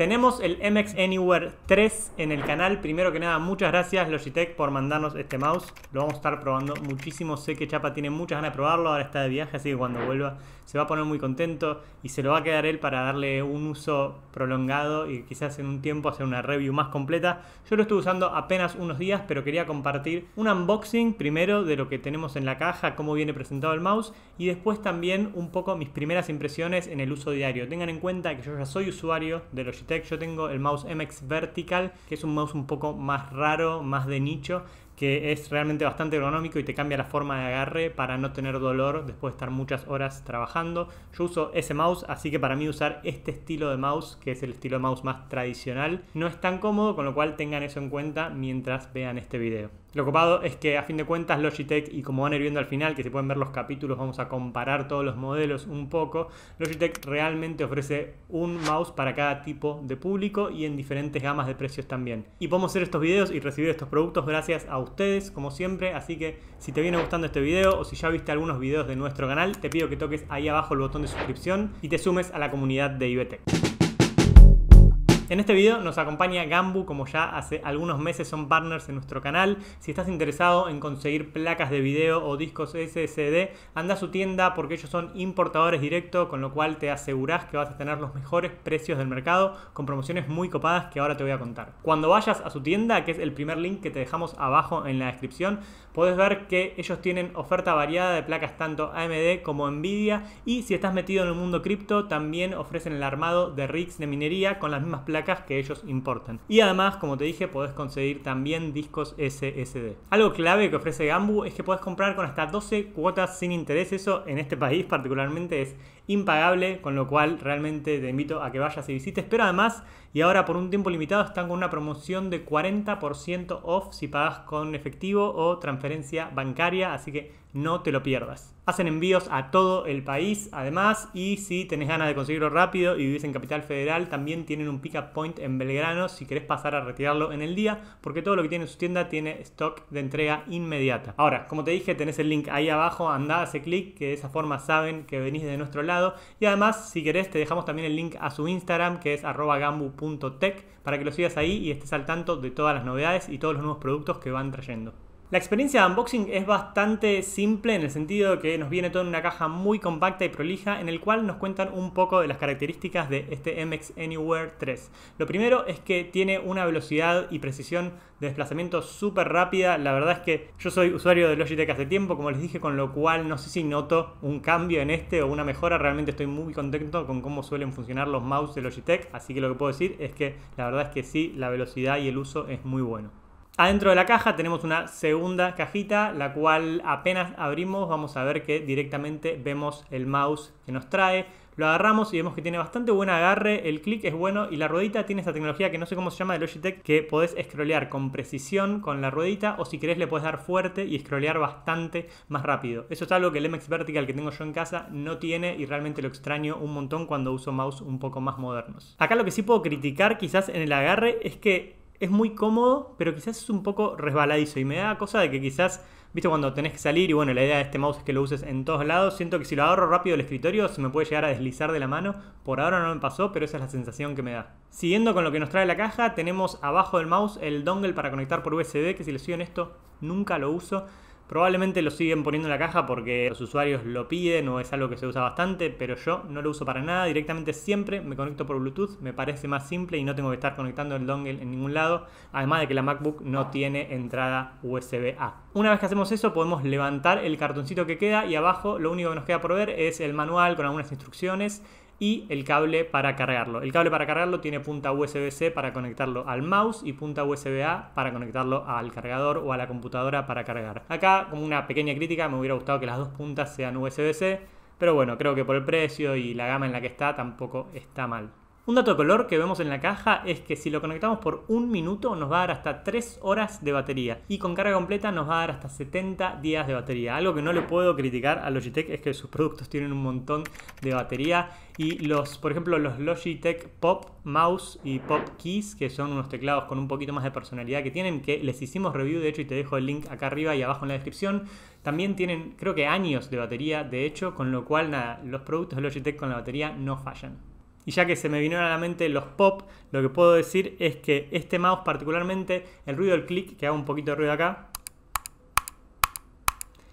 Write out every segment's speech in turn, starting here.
Tenemos el MX Anywhere 3 en el canal. Primero que nada, muchas gracias Logitech por mandarnos este mouse. Lo vamos a estar probando muchísimo. Sé que Chapa tiene muchas ganas de probarlo. Ahora está de viaje, así que cuando vuelva se va a poner muy contento y se lo va a quedar él para darle un uso prolongado y quizás en un tiempo hacer una review más completa. Yo lo estuve usando apenas unos días, pero quería compartir un unboxing primero de lo que tenemos en la caja, cómo viene presentado el mouse y después también un poco mis primeras impresiones en el uso diario. Tengan en cuenta que yo ya soy usuario de Logitech yo tengo el mouse MX Vertical, que es un mouse un poco más raro, más de nicho, que es realmente bastante ergonómico y te cambia la forma de agarre para no tener dolor después de estar muchas horas trabajando. Yo uso ese mouse, así que para mí usar este estilo de mouse, que es el estilo de mouse más tradicional, no es tan cómodo, con lo cual tengan eso en cuenta mientras vean este video. Lo copado es que a fin de cuentas Logitech, y como van a ir viendo al final, que se pueden ver los capítulos, vamos a comparar todos los modelos un poco, Logitech realmente ofrece un mouse para cada tipo de público y en diferentes gamas de precios también. Y podemos hacer estos videos y recibir estos productos gracias a ustedes ustedes, como siempre. Así que si te viene gustando este video o si ya viste algunos videos de nuestro canal, te pido que toques ahí abajo el botón de suscripción y te sumes a la comunidad de IBT. En este video nos acompaña Gambu, como ya hace algunos meses son partners en nuestro canal. Si estás interesado en conseguir placas de video o discos SSD, anda a su tienda porque ellos son importadores directos con lo cual te asegurás que vas a tener los mejores precios del mercado con promociones muy copadas que ahora te voy a contar. Cuando vayas a su tienda, que es el primer link que te dejamos abajo en la descripción, podés ver que ellos tienen oferta variada de placas tanto AMD como Nvidia y si estás metido en el mundo cripto, también ofrecen el armado de rigs de minería con las mismas placas que ellos importan. Y además, como te dije, podés conseguir también discos SSD. Algo clave que ofrece Gambu es que podés comprar con hasta 12 cuotas sin interés. Eso en este país particularmente es impagable, con lo cual realmente te invito a que vayas y visites. Pero además, y ahora por un tiempo limitado, están con una promoción de 40% off si pagas con efectivo o transferencia bancaria, así que no te lo pierdas. Hacen envíos a todo el país, además, y si tenés ganas de conseguirlo rápido y vivís en Capital Federal, también tienen un pick-up point en Belgrano si querés pasar a retirarlo en el día, porque todo lo que tiene en su tienda tiene stock de entrega inmediata. Ahora, como te dije, tenés el link ahí abajo, andá, hace clic, que de esa forma saben que venís de nuestro lado y además, si querés, te dejamos también el link a su Instagram, que es gambu.tech, para que lo sigas ahí y estés al tanto de todas las novedades y todos los nuevos productos que van trayendo. La experiencia de unboxing es bastante simple en el sentido de que nos viene todo en una caja muy compacta y prolija en el cual nos cuentan un poco de las características de este MX Anywhere 3. Lo primero es que tiene una velocidad y precisión de desplazamiento súper rápida. La verdad es que yo soy usuario de Logitech hace tiempo, como les dije, con lo cual no sé si noto un cambio en este o una mejora. Realmente estoy muy contento con cómo suelen funcionar los mouse de Logitech, así que lo que puedo decir es que la verdad es que sí, la velocidad y el uso es muy bueno. Adentro de la caja tenemos una segunda cajita, la cual apenas abrimos vamos a ver que directamente vemos el mouse que nos trae. Lo agarramos y vemos que tiene bastante buen agarre, el clic es bueno y la ruedita tiene esta tecnología que no sé cómo se llama de Logitech que podés scrollear con precisión con la ruedita o si querés le podés dar fuerte y scrollear bastante más rápido. Eso es algo que el MX Vertical que tengo yo en casa no tiene y realmente lo extraño un montón cuando uso mouse un poco más modernos. Acá lo que sí puedo criticar quizás en el agarre es que es muy cómodo, pero quizás es un poco resbaladizo. Y me da cosa de que quizás, viste, cuando tenés que salir, y bueno, la idea de este mouse es que lo uses en todos lados. Siento que si lo agarro rápido del escritorio, se me puede llegar a deslizar de la mano. Por ahora no me pasó, pero esa es la sensación que me da. Siguiendo con lo que nos trae la caja, tenemos abajo del mouse el dongle para conectar por USB, que si les en esto nunca lo uso. Probablemente lo siguen poniendo en la caja porque los usuarios lo piden o es algo que se usa bastante, pero yo no lo uso para nada. Directamente siempre me conecto por Bluetooth, me parece más simple y no tengo que estar conectando el dongle en ningún lado. Además de que la MacBook no tiene entrada USB-A. Una vez que hacemos eso podemos levantar el cartoncito que queda y abajo lo único que nos queda por ver es el manual con algunas instrucciones y el cable para cargarlo. El cable para cargarlo tiene punta USB-C para conectarlo al mouse y punta USB-A para conectarlo al cargador o a la computadora para cargar. Acá, como una pequeña crítica, me hubiera gustado que las dos puntas sean USB-C, pero bueno, creo que por el precio y la gama en la que está tampoco está mal. Un dato de color que vemos en la caja es que si lo conectamos por un minuto nos va a dar hasta 3 horas de batería y con carga completa nos va a dar hasta 70 días de batería. Algo que no le puedo criticar a Logitech es que sus productos tienen un montón de batería y los, por ejemplo, los Logitech Pop Mouse y Pop Keys, que son unos teclados con un poquito más de personalidad que tienen, que les hicimos review, de hecho, y te dejo el link acá arriba y abajo en la descripción. También tienen, creo que años de batería, de hecho, con lo cual, nada, los productos de Logitech con la batería no fallan. Y ya que se me vinieron a la mente los pop, lo que puedo decir es que este mouse particularmente, el ruido del clic, que hago un poquito de ruido acá,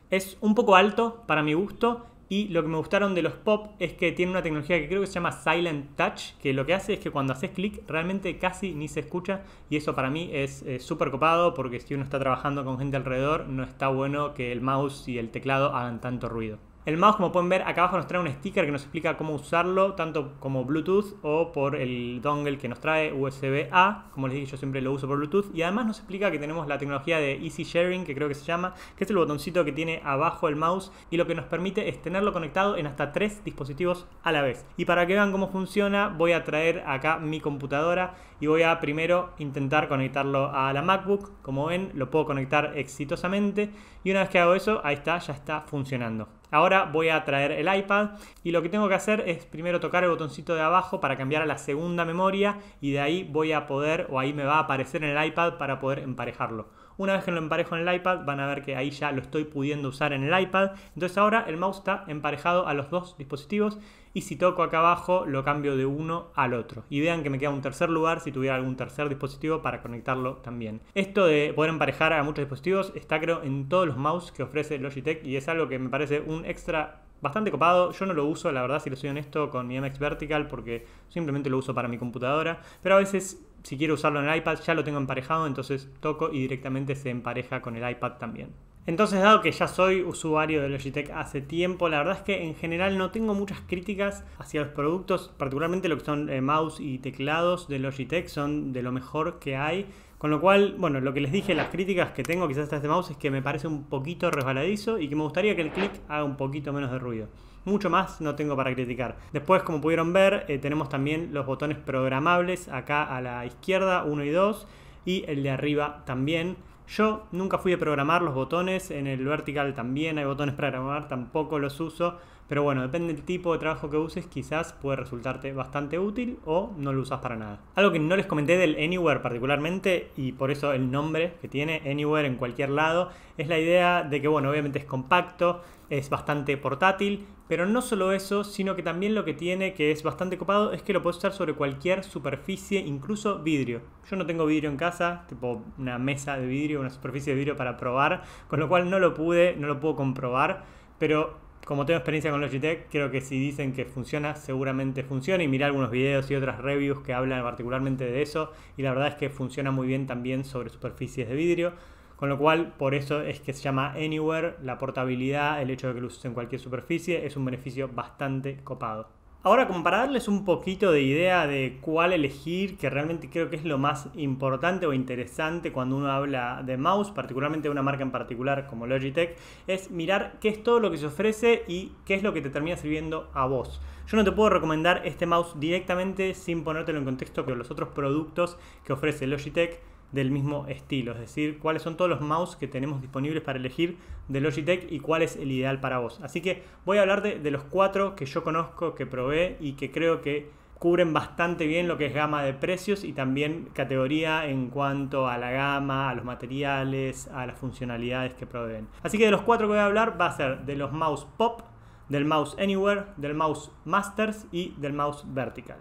es un poco alto para mi gusto y lo que me gustaron de los pop es que tiene una tecnología que creo que se llama Silent Touch, que lo que hace es que cuando haces clic realmente casi ni se escucha y eso para mí es eh, súper copado porque si uno está trabajando con gente alrededor no está bueno que el mouse y el teclado hagan tanto ruido. El mouse, como pueden ver, acá abajo nos trae un sticker que nos explica cómo usarlo, tanto como Bluetooth o por el dongle que nos trae USB-A. Como les dije, yo siempre lo uso por Bluetooth. Y además nos explica que tenemos la tecnología de Easy Sharing, que creo que se llama, que es el botoncito que tiene abajo el mouse y lo que nos permite es tenerlo conectado en hasta tres dispositivos a la vez. Y para que vean cómo funciona, voy a traer acá mi computadora y voy a primero intentar conectarlo a la MacBook. Como ven, lo puedo conectar exitosamente y una vez que hago eso, ahí está, ya está funcionando. Ahora voy a traer el iPad y lo que tengo que hacer es primero tocar el botoncito de abajo para cambiar a la segunda memoria y de ahí voy a poder o ahí me va a aparecer en el iPad para poder emparejarlo. Una vez que lo emparejo en el iPad van a ver que ahí ya lo estoy pudiendo usar en el iPad. Entonces ahora el mouse está emparejado a los dos dispositivos y si toco acá abajo, lo cambio de uno al otro. Y vean que me queda un tercer lugar si tuviera algún tercer dispositivo para conectarlo también. Esto de poder emparejar a muchos dispositivos está creo en todos los mouse que ofrece Logitech y es algo que me parece un extra bastante copado. Yo no lo uso, la verdad, si lo soy honesto, con mi MX Vertical porque simplemente lo uso para mi computadora. Pero a veces, si quiero usarlo en el iPad, ya lo tengo emparejado, entonces toco y directamente se empareja con el iPad también. Entonces, dado que ya soy usuario de Logitech hace tiempo, la verdad es que en general no tengo muchas críticas hacia los productos, particularmente lo que son eh, mouse y teclados de Logitech son de lo mejor que hay. Con lo cual, bueno, lo que les dije, las críticas que tengo quizás a este mouse es que me parece un poquito resbaladizo y que me gustaría que el clic haga un poquito menos de ruido. Mucho más no tengo para criticar. Después, como pudieron ver, eh, tenemos también los botones programables acá a la izquierda, 1 y 2, y el de arriba también. Yo nunca fui a programar los botones, en el vertical también hay botones para programar, tampoco los uso. Pero bueno, depende del tipo de trabajo que uses, quizás puede resultarte bastante útil o no lo usas para nada. Algo que no les comenté del Anywhere particularmente, y por eso el nombre que tiene, Anywhere en cualquier lado, es la idea de que, bueno, obviamente es compacto, es bastante portátil, pero no solo eso, sino que también lo que tiene que es bastante copado es que lo puedes usar sobre cualquier superficie, incluso vidrio. Yo no tengo vidrio en casa, tipo una mesa de vidrio, una superficie de vidrio para probar, con lo cual no lo pude, no lo puedo comprobar, pero como tengo experiencia con Logitech, creo que si dicen que funciona, seguramente funciona. Y miré algunos videos y otras reviews que hablan particularmente de eso. Y la verdad es que funciona muy bien también sobre superficies de vidrio. Con lo cual, por eso es que se llama Anywhere, la portabilidad, el hecho de que lo uses en cualquier superficie, es un beneficio bastante copado. Ahora, como para darles un poquito de idea de cuál elegir, que realmente creo que es lo más importante o interesante cuando uno habla de mouse, particularmente de una marca en particular como Logitech, es mirar qué es todo lo que se ofrece y qué es lo que te termina sirviendo a vos. Yo no te puedo recomendar este mouse directamente sin ponértelo en contexto con los otros productos que ofrece Logitech del mismo estilo, es decir, cuáles son todos los mouse que tenemos disponibles para elegir de Logitech y cuál es el ideal para vos. Así que voy a hablar de, los cuatro que yo conozco, que probé y que creo que cubren bastante bien lo que es gama de precios y también categoría en cuanto a la gama, a los materiales, a las funcionalidades que proveen. Así que de los cuatro que voy a hablar va a ser de los mouse pop, del mouse anywhere, del mouse masters y del mouse vertical.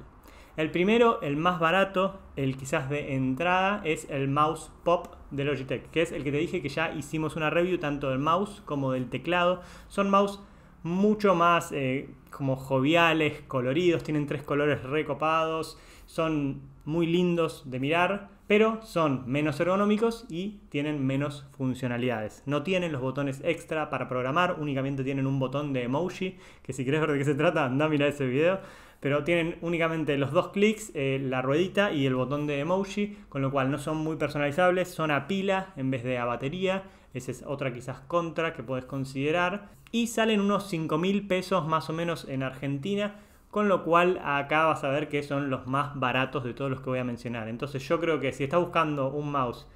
El primero, el más barato, el quizás de entrada, es el mouse pop de Logitech, que es el que te dije que ya hicimos una review tanto del mouse como del teclado. Son mouse mucho más eh, como joviales, coloridos, tienen tres colores recopados, son muy lindos de mirar, pero son menos ergonómicos y tienen menos funcionalidades. No tienen los botones extra para programar, únicamente tienen un botón de emoji, que si quieres ver de qué se trata, anda a mirar ese video pero tienen únicamente los dos clics, eh, la ruedita y el botón de emoji, con lo cual no son muy personalizables, son a pila en vez de a batería. Esa es otra quizás contra que puedes considerar. Y salen unos 5 mil pesos más o menos en Argentina, con lo cual acá vas a ver que son los más baratos de todos los que voy a mencionar. Entonces yo creo que si estás buscando un mouse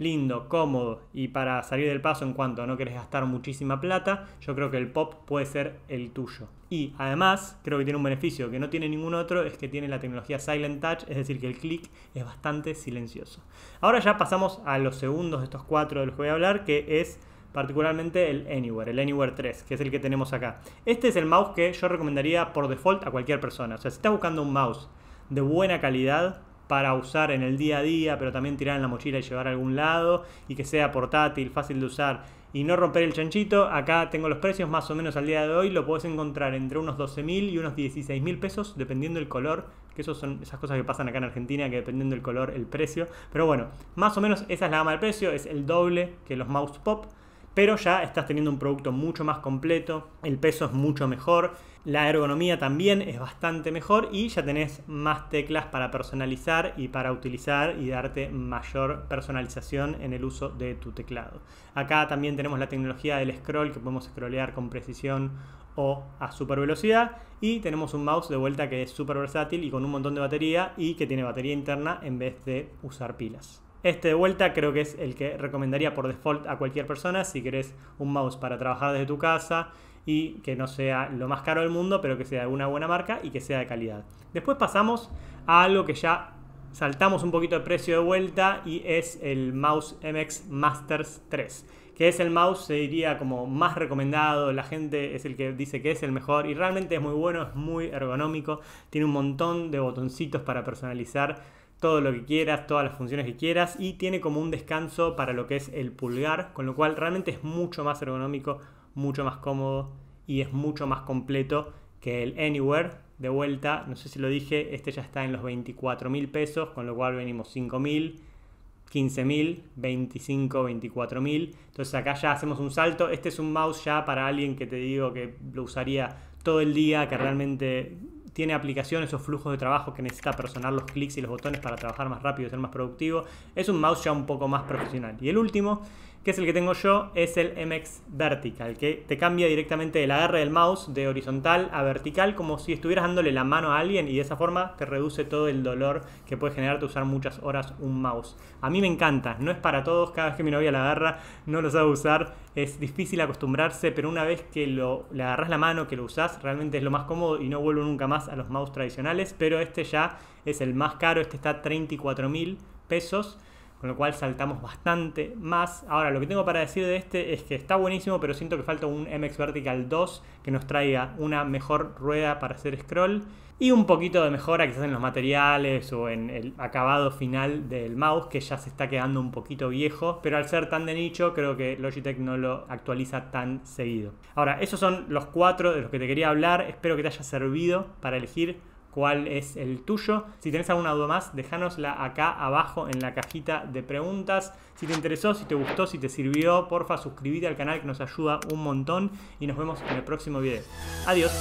lindo, cómodo y para salir del paso en cuanto no querés gastar muchísima plata, yo creo que el pop puede ser el tuyo. Y además, creo que tiene un beneficio que no tiene ningún otro, es que tiene la tecnología Silent Touch, es decir, que el clic es bastante silencioso. Ahora ya pasamos a los segundos de estos cuatro de los que voy a hablar, que es particularmente el Anywhere, el Anywhere 3, que es el que tenemos acá. Este es el mouse que yo recomendaría por default a cualquier persona. O sea, si estás buscando un mouse de buena calidad, para usar en el día a día, pero también tirar en la mochila y llevar a algún lado, y que sea portátil, fácil de usar y no romper el chanchito. Acá tengo los precios más o menos al día de hoy, lo podés encontrar entre unos 12.000 y unos 16.000 pesos, dependiendo del color, que esas son esas cosas que pasan acá en Argentina, que dependiendo del color, el precio. Pero bueno, más o menos esa es la gama de precio, es el doble que los mouse pop pero ya estás teniendo un producto mucho más completo, el peso es mucho mejor, la ergonomía también es bastante mejor y ya tenés más teclas para personalizar y para utilizar y darte mayor personalización en el uso de tu teclado. Acá también tenemos la tecnología del scroll que podemos scrollear con precisión o a super velocidad. Y tenemos un mouse de vuelta que es súper versátil y con un montón de batería y que tiene batería interna en vez de usar pilas. Este de vuelta creo que es el que recomendaría por default a cualquier persona si querés un mouse para trabajar desde tu casa y que no sea lo más caro del mundo, pero que sea de una buena marca y que sea de calidad. Después pasamos a algo que ya saltamos un poquito de precio de vuelta y es el mouse MX Masters 3 que es el mouse, se diría como más recomendado, la gente es el que dice que es el mejor y realmente es muy bueno, es muy ergonómico, tiene un montón de botoncitos para personalizar todo lo que quieras, todas las funciones que quieras y tiene como un descanso para lo que es el pulgar, con lo cual realmente es mucho más ergonómico, mucho más cómodo y es mucho más completo que el Anywhere. De vuelta, no sé si lo dije, este ya está en los 24 mil pesos, con lo cual venimos 5 mil. 15.000, 25, 24.000. Entonces acá ya hacemos un salto. Este es un mouse ya para alguien que te digo que lo usaría todo el día, que realmente tiene aplicaciones o flujos de trabajo que necesita personar los clics y los botones para trabajar más rápido y ser más productivo. Es un mouse ya un poco más profesional. Y el último que es el que tengo yo, es el MX Vertical, que te cambia directamente el la del mouse de horizontal a vertical, como si estuvieras dándole la mano a alguien y de esa forma te reduce todo el dolor que puede generarte usar muchas horas un mouse. A mí me encanta, no es para todos, cada vez que mi novia la agarra no lo sabe usar, es difícil acostumbrarse, pero una vez que lo, le agarras la mano, que lo usás, realmente es lo más cómodo y no vuelvo nunca más a los mouse tradicionales, pero este ya es el más caro, este está 34 mil pesos con lo cual saltamos bastante más. Ahora, lo que tengo para decir de este es que está buenísimo, pero siento que falta un MX Vertical 2 que nos traiga una mejor rueda para hacer scroll y un poquito de mejora quizás en los materiales o en el acabado final del mouse que ya se está quedando un poquito viejo, pero al ser tan de nicho creo que Logitech no lo actualiza tan seguido. Ahora, esos son los cuatro de los que te quería hablar, espero que te haya servido para elegir cuál es el tuyo. Si tenés alguna duda más, déjanosla acá abajo en la cajita de preguntas. Si te interesó, si te gustó, si te sirvió, porfa, suscríbete al canal que nos ayuda un montón y nos vemos en el próximo video. Adiós.